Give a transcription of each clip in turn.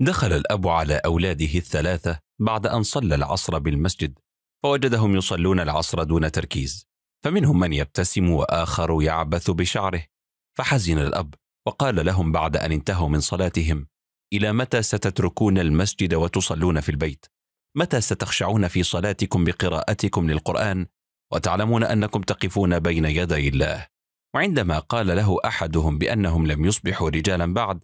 دخل الأب على أولاده الثلاثة بعد أن صلى العصر بالمسجد فوجدهم يصلون العصر دون تركيز فمنهم من يبتسم وآخر يعبث بشعره فحزن الأب وقال لهم بعد أن انتهوا من صلاتهم إلى متى ستتركون المسجد وتصلون في البيت؟ متى ستخشعون في صلاتكم بقراءتكم للقرآن وتعلمون أنكم تقفون بين يدي الله؟ وعندما قال له أحدهم بأنهم لم يصبحوا رجالا بعد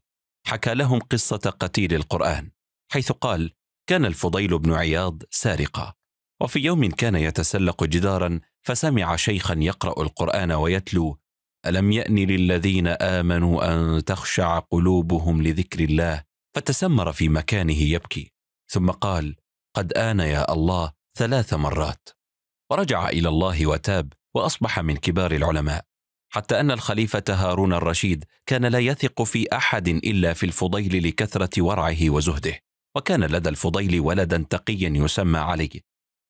حكى لهم قصة قتيل القرآن حيث قال كان الفضيل بن عياض سارقا وفي يوم كان يتسلق جدارا فسمع شيخا يقرأ القرآن ويتلو ألم يأن للذين آمنوا أن تخشع قلوبهم لذكر الله فتسمر في مكانه يبكي ثم قال قد آن يا الله ثلاث مرات ورجع إلى الله وتاب وأصبح من كبار العلماء حتى ان الخليفه هارون الرشيد كان لا يثق في احد الا في الفضيل لكثره ورعه وزهده وكان لدى الفضيل ولدا تقيا يسمى علي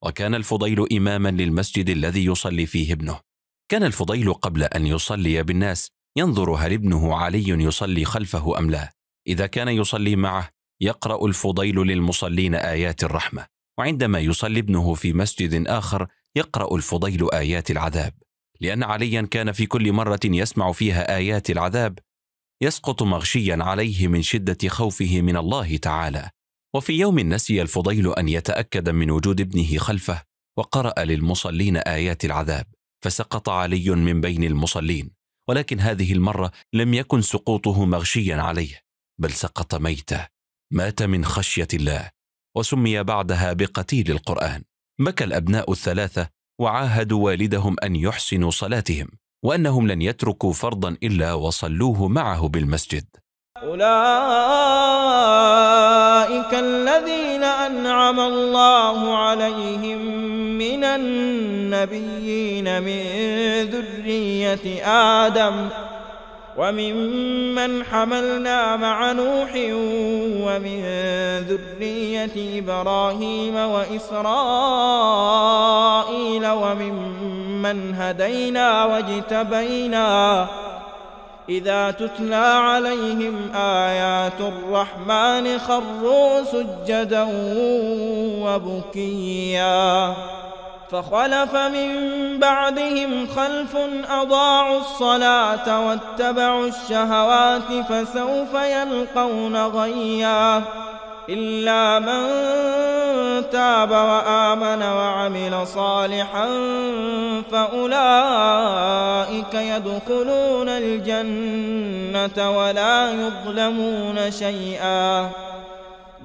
وكان الفضيل اماما للمسجد الذي يصلي فيه ابنه كان الفضيل قبل ان يصلي بالناس ينظر هل ابنه علي يصلي خلفه ام لا اذا كان يصلي معه يقرا الفضيل للمصلين ايات الرحمه وعندما يصلي ابنه في مسجد اخر يقرا الفضيل ايات العذاب لأن عليا كان في كل مرة يسمع فيها آيات العذاب يسقط مغشيا عليه من شدة خوفه من الله تعالى وفي يوم نسي الفضيل أن يتأكد من وجود ابنه خلفه وقرأ للمصلين آيات العذاب فسقط علي من بين المصلين ولكن هذه المرة لم يكن سقوطه مغشيا عليه بل سقط ميتا مات من خشية الله وسمي بعدها بقتيل القرآن بكى الأبناء الثلاثة وعاهدوا والدهم ان يحسنوا صلاتهم وانهم لن يتركوا فرضا الا وصلوه معه بالمسجد اولئك الذين انعم الله عليهم من النبيين من ذريه ادم وممن حملنا مع نوح ومن ذرية إبراهيم وإسرائيل وممن هدينا واجتبينا إذا تتلى عليهم آيات الرحمن خروا سجدا وبكيا فخلف من بعدهم خلف أضاعوا الصلاة واتبعوا الشهوات فسوف يلقون غيا إلا من تاب وآمن وعمل صالحا فأولئك يدخلون الجنة ولا يظلمون شيئا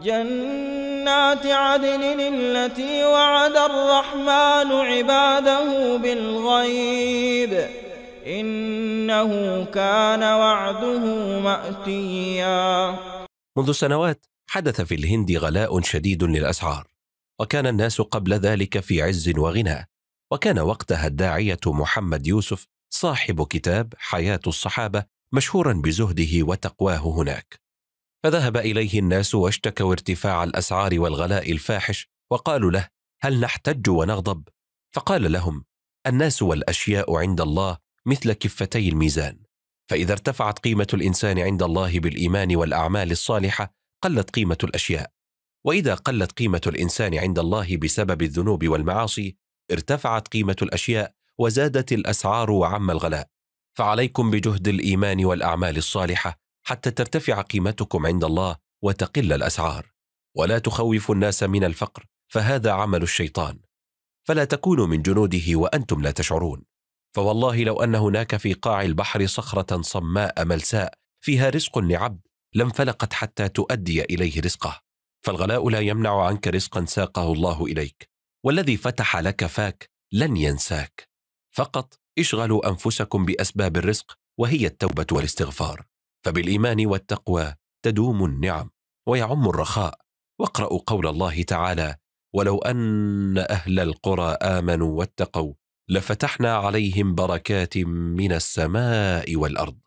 جنات عدن التي وعد الرحمن عباده بالغيب إنه كان وعده مأتيا منذ سنوات حدث في الهند غلاء شديد للأسعار وكان الناس قبل ذلك في عز وغنى وكان وقتها الداعية محمد يوسف صاحب كتاب حياة الصحابة مشهورا بزهده وتقواه هناك فذهب اليه الناس واشتكوا ارتفاع الاسعار والغلاء الفاحش وقالوا له هل نحتج ونغضب فقال لهم الناس والاشياء عند الله مثل كفتي الميزان فاذا ارتفعت قيمه الانسان عند الله بالايمان والاعمال الصالحه قلت قيمه الاشياء واذا قلت قيمه الانسان عند الله بسبب الذنوب والمعاصي ارتفعت قيمه الاشياء وزادت الاسعار وعم الغلاء فعليكم بجهد الايمان والاعمال الصالحه حتى ترتفع قيمتكم عند الله وتقل الاسعار ولا تخوفوا الناس من الفقر فهذا عمل الشيطان فلا تكونوا من جنوده وانتم لا تشعرون فوالله لو ان هناك في قاع البحر صخره صماء ملساء فيها رزق لعبد لانفلقت حتى تؤدي اليه رزقه فالغلاء لا يمنع عنك رزقا ساقه الله اليك والذي فتح لك فاك لن ينساك فقط اشغلوا انفسكم باسباب الرزق وهي التوبه والاستغفار فبالايمان والتقوى تدوم النعم ويعم الرخاء واقرأوا قول الله تعالى ولو أن أهل القرى آمنوا واتقوا لفتحنا عليهم بركات من السماء والأرض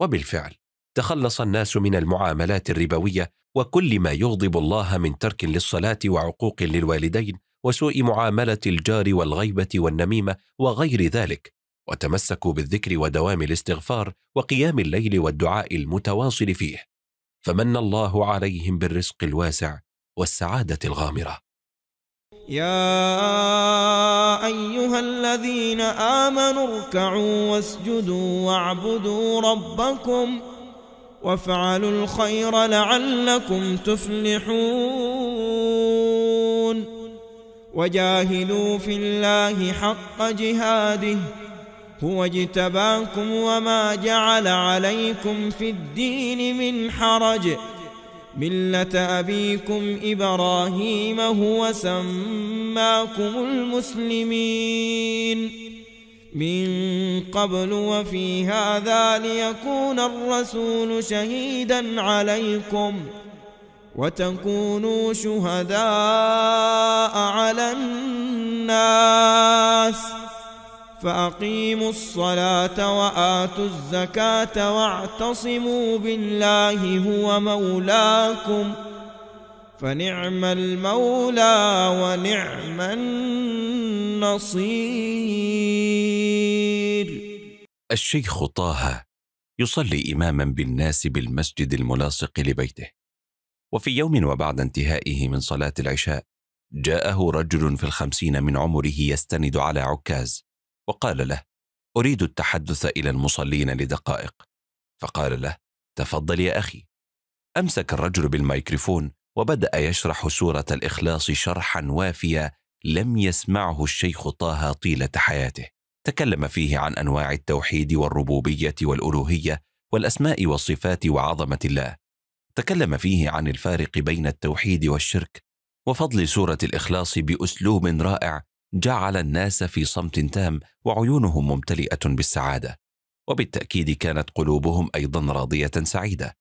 وبالفعل تخلص الناس من المعاملات الربوية وكل ما يغضب الله من ترك للصلاة وعقوق للوالدين وسوء معاملة الجار والغيبة والنميمة وغير ذلك وتمسكوا بالذكر ودوام الاستغفار وقيام الليل والدعاء المتواصل فيه فمن الله عليهم بالرزق الواسع والسعاده الغامره يا ايها الذين امنوا اركعوا واسجدوا واعبدوا ربكم وافعلوا الخير لعلكم تفلحون وجاهدوا في الله حق جهاده هو اجتباكم وما جعل عليكم في الدين من حرج ملة أبيكم إبراهيم هو سماكم المسلمين من قبل وفي هذا ليكون الرسول شهيدا عليكم وتكونوا شهداء على الناس ۖ فأقيموا الصلاة وآتوا الزكاة واعتصموا بالله هو مولاكم فنعم المولى ونعم النصير الشيخ طه يصلي إماما بالناس بالمسجد الملاصق لبيته وفي يوم وبعد انتهائه من صلاة العشاء جاءه رجل في الخمسين من عمره يستند على عكاز وقال له أريد التحدث إلى المصلين لدقائق فقال له تفضل يا أخي أمسك الرجل بالميكروفون وبدأ يشرح سورة الإخلاص شرحا وافيا لم يسمعه الشيخ طه طيلة حياته تكلم فيه عن أنواع التوحيد والربوبية والألوهية والأسماء والصفات وعظمة الله تكلم فيه عن الفارق بين التوحيد والشرك وفضل سورة الإخلاص بأسلوب رائع جعل الناس في صمت تام وعيونهم ممتلئه بالسعاده وبالتاكيد كانت قلوبهم ايضا راضيه سعيده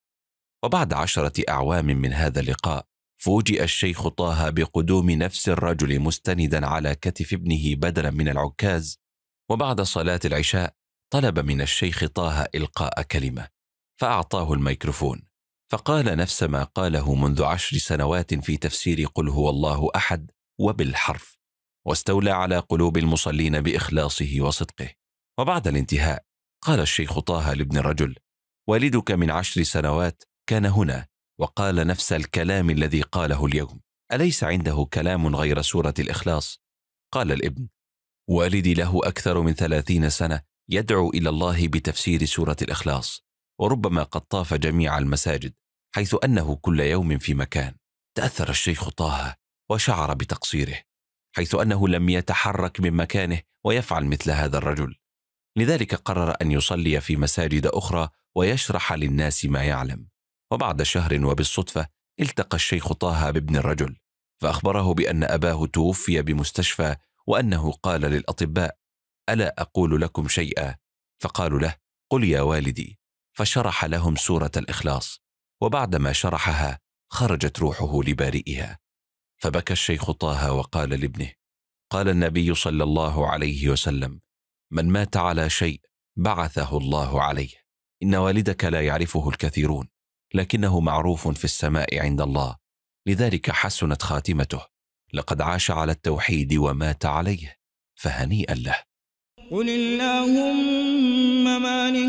وبعد عشره اعوام من هذا اللقاء فوجئ الشيخ طه بقدوم نفس الرجل مستندا على كتف ابنه بدلا من العكاز وبعد صلاه العشاء طلب من الشيخ طه القاء كلمه فاعطاه الميكروفون فقال نفس ما قاله منذ عشر سنوات في تفسير قل هو الله احد وبالحرف واستولى على قلوب المصلين باخلاصه وصدقه وبعد الانتهاء قال الشيخ طه لابن الرجل والدك من عشر سنوات كان هنا وقال نفس الكلام الذي قاله اليوم اليس عنده كلام غير سوره الاخلاص قال الابن والدي له اكثر من ثلاثين سنه يدعو الى الله بتفسير سوره الاخلاص وربما قد طاف جميع المساجد حيث انه كل يوم في مكان تاثر الشيخ طه وشعر بتقصيره حيث انه لم يتحرك من مكانه ويفعل مثل هذا الرجل لذلك قرر ان يصلي في مساجد اخرى ويشرح للناس ما يعلم وبعد شهر وبالصدفه التقى الشيخ طه بابن الرجل فاخبره بان اباه توفي بمستشفى وانه قال للاطباء الا اقول لكم شيئا فقالوا له قل يا والدي فشرح لهم سوره الاخلاص وبعدما شرحها خرجت روحه لبارئها فبكى الشيخ طه وقال لابنه قال النبي صلى الله عليه وسلم من مات على شيء بعثه الله عليه ان والدك لا يعرفه الكثيرون لكنه معروف في السماء عند الله لذلك حسنت خاتمته لقد عاش على التوحيد ومات عليه فهنيئا له قل اللهم